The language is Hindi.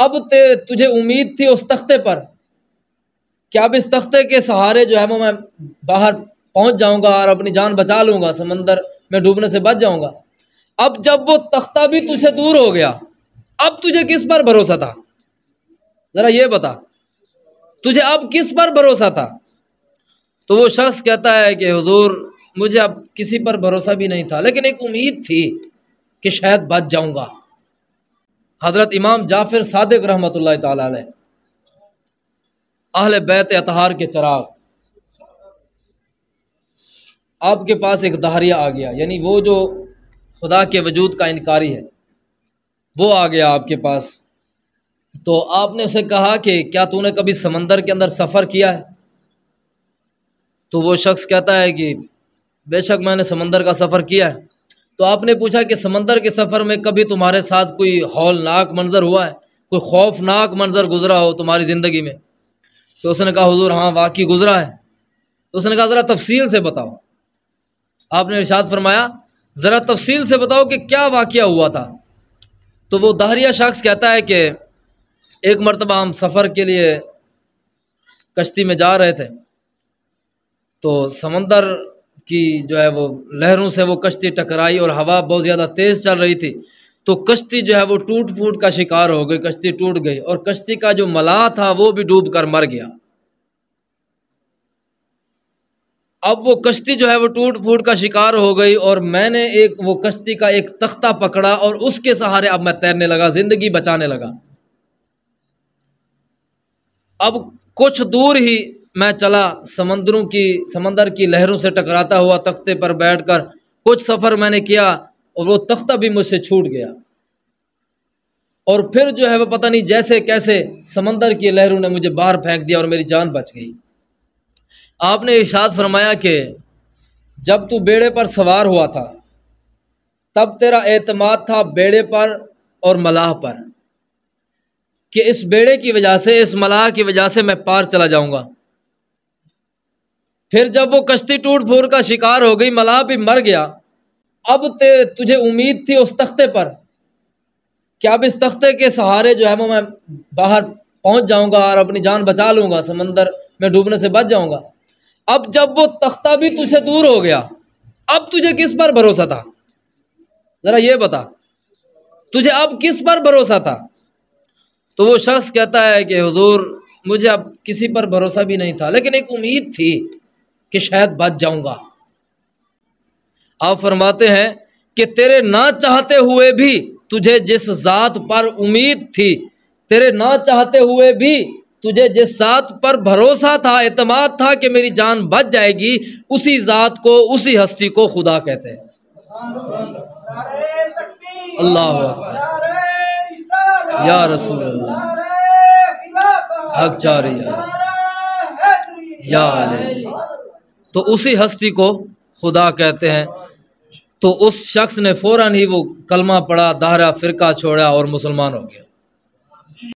अब ते, तुझे उम्मीद थी उस तख्ते पर कि अब इस तख्ते के सहारे जो है वो मैं बाहर पहुंच जाऊंगा और अपनी जान बचा लूंगा समंदर में डूबने से बच जाऊंगा अब जब वो तख्ता भी तुझे दूर हो गया अब तुझे किस पर भरोसा था ज़रा ये बता तुझे अब किस पर भरोसा था तो वो शख्स कहता है कि हुजूर मुझे अब किसी पर भरोसा भी नहीं था लेकिन एक उम्मीद थी कि शायद बच जाऊंगा हज़रत इमाम जाफिर सादिक रहमत तहल बैत अतहार के चराग आपके पास एक दहरिया आ गया यानी वो जो खुदा के वजूद का इनकारी है वो आ गया आपके पास तो आपने उसे कहा कि क्या तूने कभी समंदर के अंदर सफ़र किया है तो वो शख्स कहता है कि बेशक मैंने समंदर का सफ़र किया है तो आपने पूछा कि समंदर के सफ़र में कभी तुम्हारे साथ कोई हौलनाक मंजर हुआ है कोई खौफनाक मंजर गुजरा हो तुम्हारी ज़िंदगी में तो उसने कहा हुजूर हाँ वाकई गुजरा है तो उसने कहा ज़रा तफसील से बताओ आपने इर्शाद फरमाया ज़रा तफसील से बताओ कि क्या वाक़ हुआ था तो वो दहरिया शख्स कहता है कि एक मरतबा हम सफ़र के लिए कश्ती में जा रहे थे तो समंदर की जो है वो लहरों से वो कश्ती टकराई और हवा बहुत ज़्यादा तेज़ चल रही थी तो कश्ती जो है वो टूट फूट का शिकार हो गई कश्ती टूट गई और कश्ती का जो मलाह था वो भी डूब कर मर गया अब वो कश्ती जो है वो टूट फूट का शिकार हो गई और मैंने एक वो कश्ती का एक तख्ता पकड़ा और उसके सहारे अब मैं तैरने लगा ज़िंदगी बचाने लगा अब कुछ दूर ही मैं चला समंदरों की समंदर की लहरों से टकराता हुआ तख्ते पर बैठकर कुछ सफ़र मैंने किया और वो तख्ता भी मुझसे छूट गया और फिर जो है वह पता नहीं जैसे कैसे समंदर की लहरों ने मुझे बाहर फेंक दिया और मेरी जान बच गई आपने इशाद फरमाया कि जब तू बेड़े पर सवार हुआ था तब तेरा एतमाद था बेड़े पर और मलाह पर कि इस बेड़े की वजह से इस मलाह की वजह से मैं पार चला जाऊंगा फिर जब वो कश्ती टूट फूट का शिकार हो गई मलाह भी मर गया अब ते, तुझे उम्मीद थी उस तख्ते पर कि अब इस तख्ते के सहारे जो है वो मैं बाहर पहुंच जाऊंगा और अपनी जान बचा लूंगा समंदर में डूबने से बच जाऊंगा अब जब वो तख्ता भी तुझे दूर हो गया अब तुझे किस पर भरोसा था ज़रा ये बता तुझे अब किस पर भरोसा था तो वो शख्स कहता है कि हुजूर मुझे अब किसी पर भरोसा भी नहीं था लेकिन एक उम्मीद थी कि शायद बच जाऊंगा आप फरमाते हैं कि तेरे ना चाहते हुए भी तुझे जिस जात पर उम्मीद थी तेरे ना चाहते हुए भी तुझे जिस जात पर भरोसा था अतमाद था कि मेरी जान बच जाएगी उसी जात को उसी हस्ती को खुदा कहते हैं अल्लाह या रसूल अल्लाह हक चारी या, या तो उसी हस्ती को खुदा कहते हैं तो उस शख्स ने फ़ौर ही वो कलमा पढ़ा दाहरा फ़िरका छोड़ा और मुसलमान हो गया